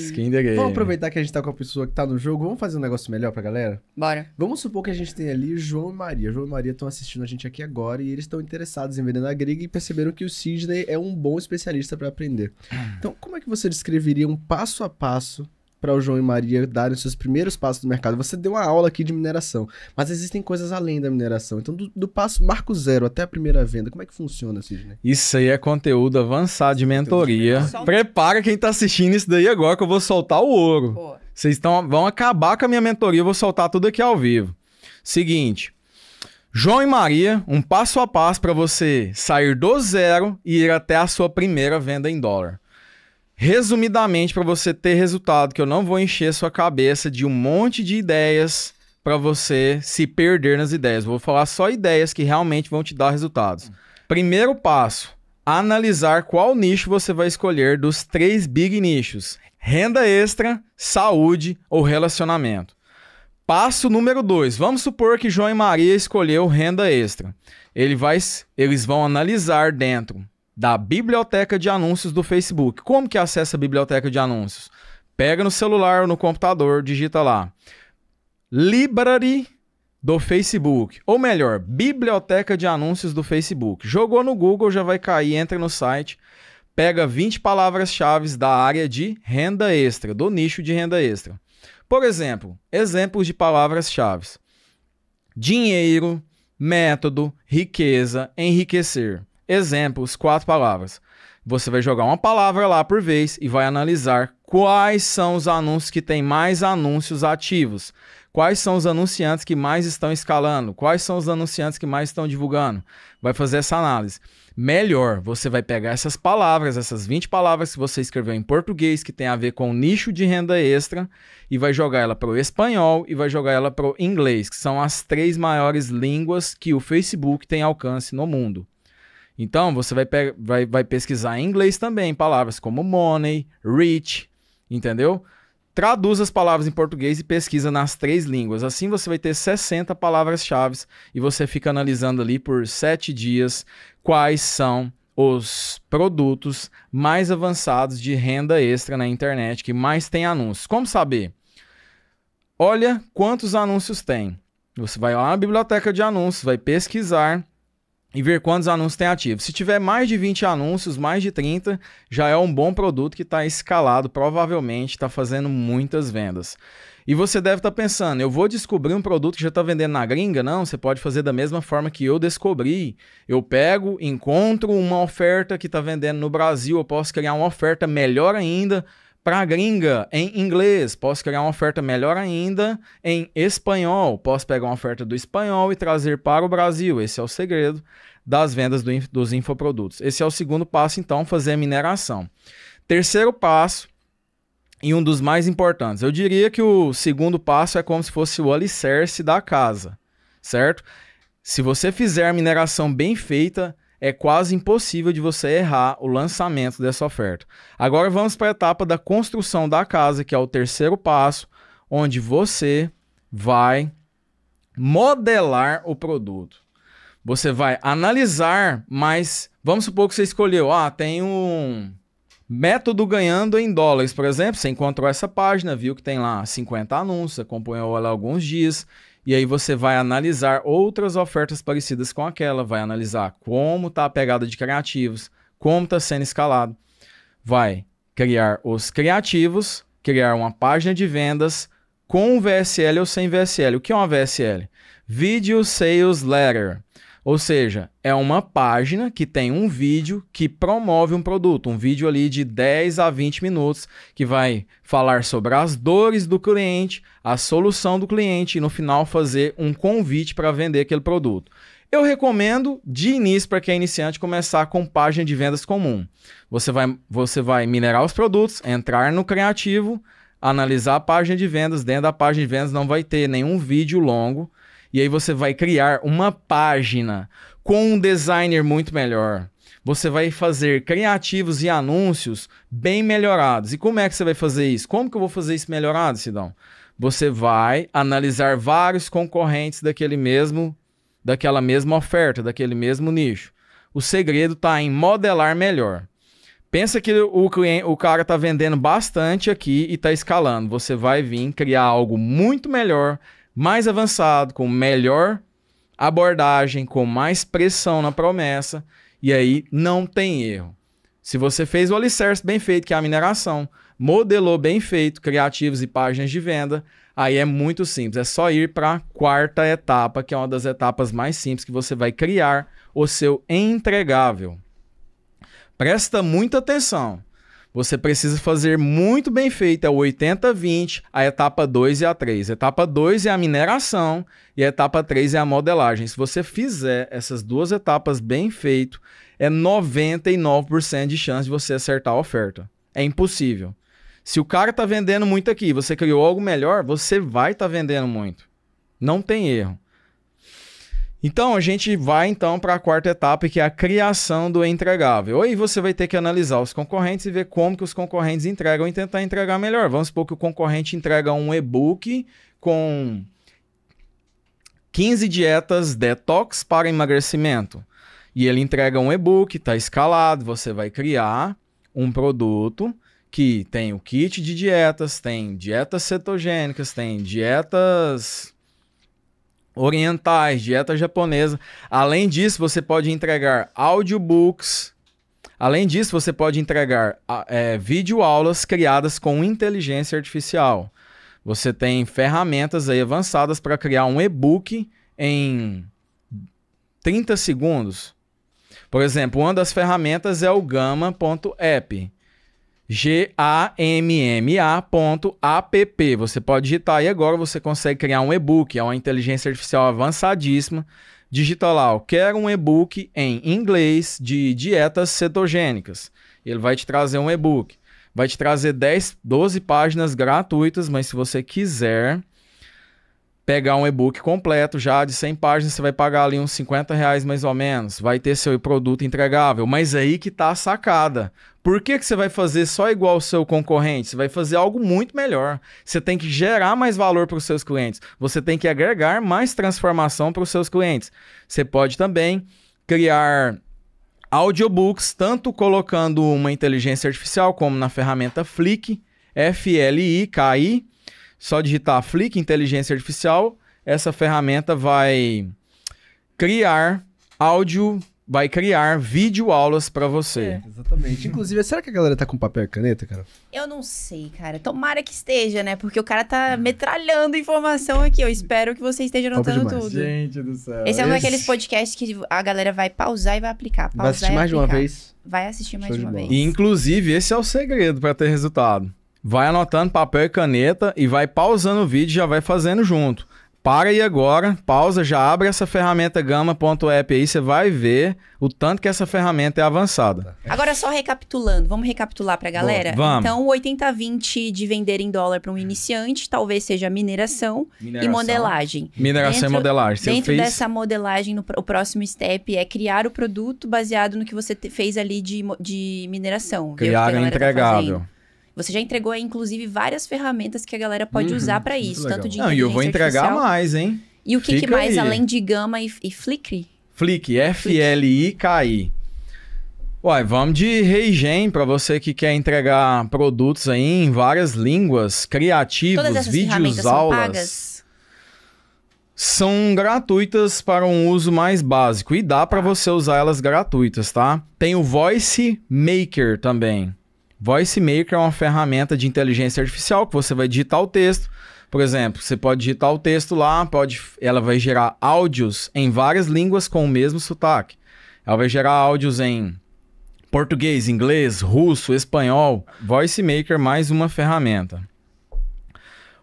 Skin the game. Vamos aproveitar que a gente tá com a pessoa que tá no jogo. Vamos fazer um negócio melhor pra galera? Bora. Vamos supor que a gente tem ali João e Maria. João e Maria estão assistindo a gente aqui agora e eles estão interessados em vender na grega e perceberam que o Sidney é um bom especialista para aprender. Ah. Então, como é que você descreveria um passo a passo para o João e Maria darem seus primeiros passos no mercado. Você deu uma aula aqui de mineração, mas existem coisas além da mineração. Então, do, do passo marco zero até a primeira venda, como é que funciona, Sidney? Isso aí é conteúdo avançado de mentoria. Prepara quem está assistindo isso daí agora que eu vou soltar o ouro. Vocês vão acabar com a minha mentoria, eu vou soltar tudo aqui ao vivo. Seguinte, João e Maria, um passo a passo para você sair do zero e ir até a sua primeira venda em dólar. Resumidamente, para você ter resultado, que eu não vou encher sua cabeça de um monte de ideias para você se perder nas ideias. Vou falar só ideias que realmente vão te dar resultados. Primeiro passo: analisar qual nicho você vai escolher dos três big nichos: renda extra, saúde ou relacionamento. Passo número 2. Vamos supor que João e Maria escolheu renda extra. Ele vai, eles vão analisar dentro da biblioteca de anúncios do Facebook. Como que acessa a biblioteca de anúncios? Pega no celular ou no computador, digita lá. Library do Facebook, ou melhor, biblioteca de anúncios do Facebook. Jogou no Google, já vai cair, entra no site, pega 20 palavras-chave da área de renda extra, do nicho de renda extra. Por exemplo, exemplos de palavras-chave: dinheiro, método, riqueza, enriquecer. Exemplos, quatro palavras. Você vai jogar uma palavra lá por vez e vai analisar quais são os anúncios que têm mais anúncios ativos, quais são os anunciantes que mais estão escalando, quais são os anunciantes que mais estão divulgando. Vai fazer essa análise. Melhor, você vai pegar essas palavras, essas 20 palavras que você escreveu em português que tem a ver com nicho de renda extra e vai jogar ela para o espanhol e vai jogar ela para o inglês, que são as três maiores línguas que o Facebook tem alcance no mundo. Então, você vai, vai, vai pesquisar em inglês também palavras como money, rich, entendeu? Traduz as palavras em português e pesquisa nas três línguas. Assim você vai ter 60 palavras-chave e você fica analisando ali por 7 dias quais são os produtos mais avançados de renda extra na internet que mais tem anúncios. Como saber? Olha quantos anúncios tem. Você vai lá na biblioteca de anúncios, vai pesquisar e ver quantos anúncios tem ativo. Se tiver mais de 20 anúncios, mais de 30, já é um bom produto que está escalado, provavelmente está fazendo muitas vendas. E você deve estar tá pensando, eu vou descobrir um produto que já está vendendo na gringa? Não, você pode fazer da mesma forma que eu descobri. Eu pego, encontro uma oferta que está vendendo no Brasil, eu posso criar uma oferta melhor ainda, para a gringa em inglês, posso criar uma oferta melhor ainda em espanhol, posso pegar uma oferta do espanhol e trazer para o Brasil. Esse é o segredo das vendas do, dos infoprodutos. Esse é o segundo passo, então, fazer a mineração. Terceiro passo, e um dos mais importantes, eu diria que o segundo passo é como se fosse o alicerce da casa, certo? Se você fizer a mineração bem feita, é quase impossível de você errar o lançamento dessa oferta. Agora vamos para a etapa da construção da casa, que é o terceiro passo, onde você vai modelar o produto. Você vai analisar, mas vamos supor que você escolheu, ah, tem um método ganhando em dólares, por exemplo, você encontrou essa página, viu que tem lá 50 anúncios, acompanhou ela alguns dias e aí você vai analisar outras ofertas parecidas com aquela, vai analisar como está a pegada de criativos, como está sendo escalado. Vai criar os criativos, criar uma página de vendas com VSL ou sem VSL. O que é uma VSL? Video Sales Letter. Ou seja, é uma página que tem um vídeo que promove um produto, um vídeo ali de 10 a 20 minutos que vai falar sobre as dores do cliente, a solução do cliente e no final fazer um convite para vender aquele produto. Eu recomendo de início para quem é iniciante começar com página de vendas comum. Você vai, você vai minerar os produtos, entrar no criativo, analisar a página de vendas. Dentro da página de vendas não vai ter nenhum vídeo longo. E aí você vai criar uma página com um designer muito melhor. Você vai fazer criativos e anúncios bem melhorados. E como é que você vai fazer isso? Como que eu vou fazer isso melhorado, Sidão? Você vai analisar vários concorrentes daquele mesmo daquela mesma oferta, daquele mesmo nicho. O segredo está em modelar melhor. Pensa que o, cliente, o cara está vendendo bastante aqui e está escalando. Você vai vir criar algo muito melhor, mais avançado, com melhor abordagem, com mais pressão na promessa, e aí não tem erro. Se você fez o alicerce bem feito, que é a mineração, modelou bem feito, criativos e páginas de venda, aí é muito simples. É só ir para a quarta etapa, que é uma das etapas mais simples, que você vai criar o seu entregável. Presta muita atenção. Você precisa fazer muito bem feita o 80-20, a etapa 2 e a 3. Etapa 2 é a mineração e a etapa 3 é a modelagem. Se você fizer essas duas etapas bem feito, é 99% de chance de você acertar a oferta. É impossível. Se o cara está vendendo muito aqui, você criou algo melhor, você vai estar tá vendendo muito. Não tem erro. Então a gente vai então para a quarta etapa, que é a criação do entregável. Aí você vai ter que analisar os concorrentes e ver como que os concorrentes entregam e tentar entregar melhor. Vamos supor que o concorrente entrega um e-book com 15 dietas detox para emagrecimento. E ele entrega um e-book, está escalado, você vai criar um produto que tem o kit de dietas, tem dietas cetogênicas, tem dietas orientais, dieta japonesa. Além disso, você pode entregar audiobooks. Além disso, você pode entregar ah, é, videoaulas criadas com inteligência artificial. Você tem ferramentas aí avançadas para criar um e-book em 30 segundos. Por exemplo, uma das ferramentas é o Gama.app. G-A-M-M-A.app. Você pode digitar aí agora, você consegue criar um e-book, é uma inteligência artificial avançadíssima. Digita lá, quero um e-book em inglês de dietas cetogênicas. Ele vai te trazer um e-book. Vai te trazer 10, 12 páginas gratuitas, mas se você quiser, pegar um e-book completo já de 100 páginas, você vai pagar ali uns 50 reais mais ou menos. Vai ter seu produto entregável. Mas é aí que tá a sacada. Por que, que você vai fazer só igual o seu concorrente? Você vai fazer algo muito melhor. Você tem que gerar mais valor para os seus clientes. Você tem que agregar mais transformação para os seus clientes. Você pode também criar audiobooks, tanto colocando uma inteligência artificial como na ferramenta Flick, F-L-I-K-I, só digitar Flick Inteligência Artificial, essa ferramenta vai criar áudio, vai criar vídeo aulas para você. É, exatamente. Inclusive, será que a galera tá com papel e caneta, cara? Eu não sei, cara. Tomara que esteja, né? Porque o cara tá metralhando informação aqui. Eu espero que você esteja anotando tudo. Gente do céu. Esse é um Esse... daqueles podcasts que a galera vai pausar e vai aplicar. Pausar vai assistir mais de uma vez. Vai assistir mais Show de uma vez. E, inclusive, esse é o segredo para ter resultado vai anotando papel e caneta e vai pausando o vídeo e já vai fazendo junto. Para aí agora, pausa, já abre essa ferramenta gama.app aí, você vai ver o tanto que essa ferramenta é avançada. Agora só recapitulando, vamos recapitular para a galera? Boa, vamos. Então, 80-20 de vender em dólar para um iniciante, talvez seja mineração, mineração. e modelagem. Mineração dentro, e modelagem. Você dentro fez... dessa modelagem, no, o próximo step é criar o produto baseado no que você te, fez ali de, de mineração. Criar o tá entregável. Tá você já entregou, inclusive, várias ferramentas que a galera pode uhum, usar para isso, tanto de Não, e eu vou entregar artificial. mais, hein? E o que, que mais, aí. além de Gama e, e Flickr? Flick, F-L-I-K-I. Uai, vamos de Reigen para você que quer entregar produtos aí em várias línguas, criativos, Todas essas vídeos, aulas. São pagas? são gratuitas para um uso mais básico e dá para tá. você usar elas gratuitas, tá? Tem o Voice Maker também. Voice Maker é uma ferramenta de inteligência artificial que você vai digitar o texto. Por exemplo, você pode digitar o texto lá, pode, ela vai gerar áudios em várias línguas com o mesmo sotaque. Ela vai gerar áudios em português, inglês, russo, espanhol. Voice Maker é mais uma ferramenta.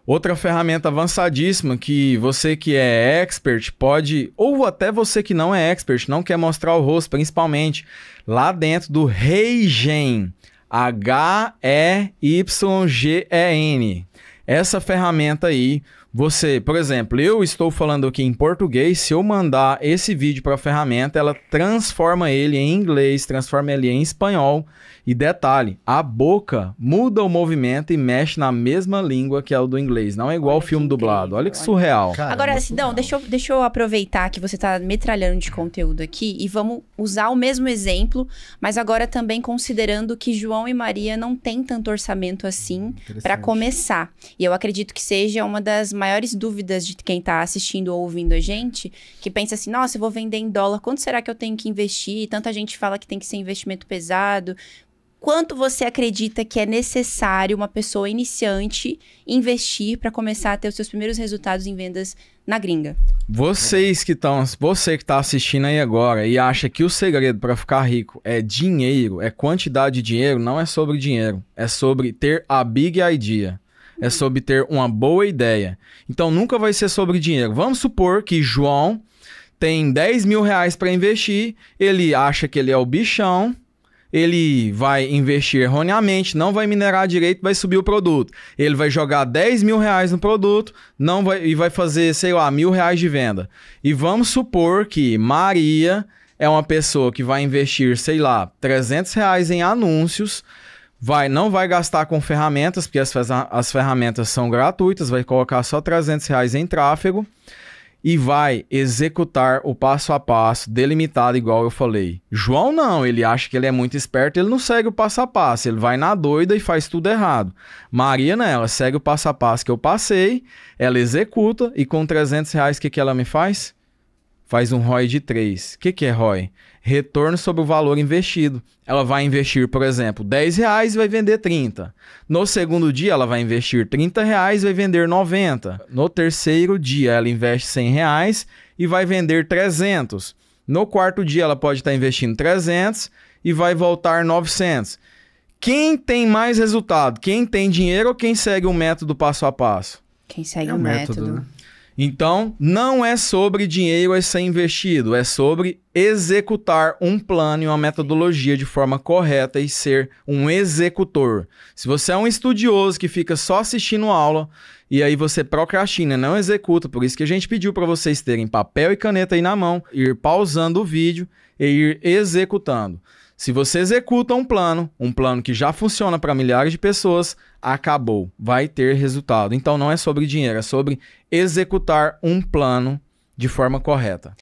Outra ferramenta avançadíssima que você que é expert pode, ou até você que não é expert, não quer mostrar o rosto, principalmente lá dentro do ReiGen. H-E-Y-G-E-N. Essa ferramenta aí você, por exemplo, eu estou falando aqui em português, se eu mandar esse vídeo para a ferramenta, ela transforma ele em inglês, transforma ele em espanhol. E detalhe, a boca muda o movimento e mexe na mesma língua que é o do inglês, não é igual o filme dublado. Olha que surreal. Caramba, Agora, Sidão, deixa eu, deixa eu aproveitar que você está metralhando de conteúdo aqui e vamos usar o mesmo exemplo, mas agora também considerando que João e Maria não têm tanto orçamento assim para começar. E eu acredito que seja uma das maiores dúvidas de quem está assistindo ou ouvindo a gente, que pensa assim, nossa, eu vou vender em dólar, quanto será que eu tenho que investir? Tanta gente fala que tem que ser investimento pesado. Quanto você acredita que é necessário uma pessoa iniciante investir para começar a ter os seus primeiros resultados em vendas na gringa? Vocês que estão, você que está assistindo aí agora e acha que o segredo para ficar rico é dinheiro, é quantidade de dinheiro, não é sobre dinheiro, é sobre ter a big idea é sobre ter uma boa ideia. Então nunca vai ser sobre dinheiro. Vamos supor que João tem 10 mil reais para investir, ele acha que ele é o bichão, ele vai investir erroneamente, não vai minerar direito, vai subir o produto. Ele vai jogar 10 mil reais no produto não vai, e vai fazer, sei lá, mil reais de venda. E vamos supor que Maria é uma pessoa que vai investir, sei lá, 300 reais em anúncios vai não vai gastar com ferramentas, porque as, as ferramentas são gratuitas, vai colocar só 300 reais em tráfego e vai executar o passo a passo delimitado, igual eu falei. João não, ele acha que ele é muito esperto, ele não segue o passo a passo, ele vai na doida e faz tudo errado. Maria, não, né, ela segue o passo a passo que eu passei, ela executa e com 300 reais, o que, que ela me faz? faz um ROI de 3. O que, que é ROI? Retorno sobre o valor investido. Ela vai investir, por exemplo, 10 reais e vai vender 30. No segundo dia, ela vai investir 30 reais e vai vender 90. No terceiro dia, ela investe 100 reais e vai vender 300. No quarto dia, ela pode estar investindo 300 e vai voltar 900. Quem tem mais resultado? Quem tem dinheiro ou quem segue o método passo a passo? Quem segue é o, método. método. Né? Então, não é sobre dinheiro a ser investido, é sobre executar um plano e uma metodologia de forma correta e ser um executor. Se você é um estudioso que fica só assistindo aula e aí você procrastina, não executa, por isso que a gente pediu para vocês terem papel e caneta aí na mão, ir pausando o vídeo e ir executando. Se você executa um plano, um plano que já funciona para milhares de pessoas, acabou, vai ter resultado. Então não é sobre dinheiro, é sobre executar um plano de forma correta.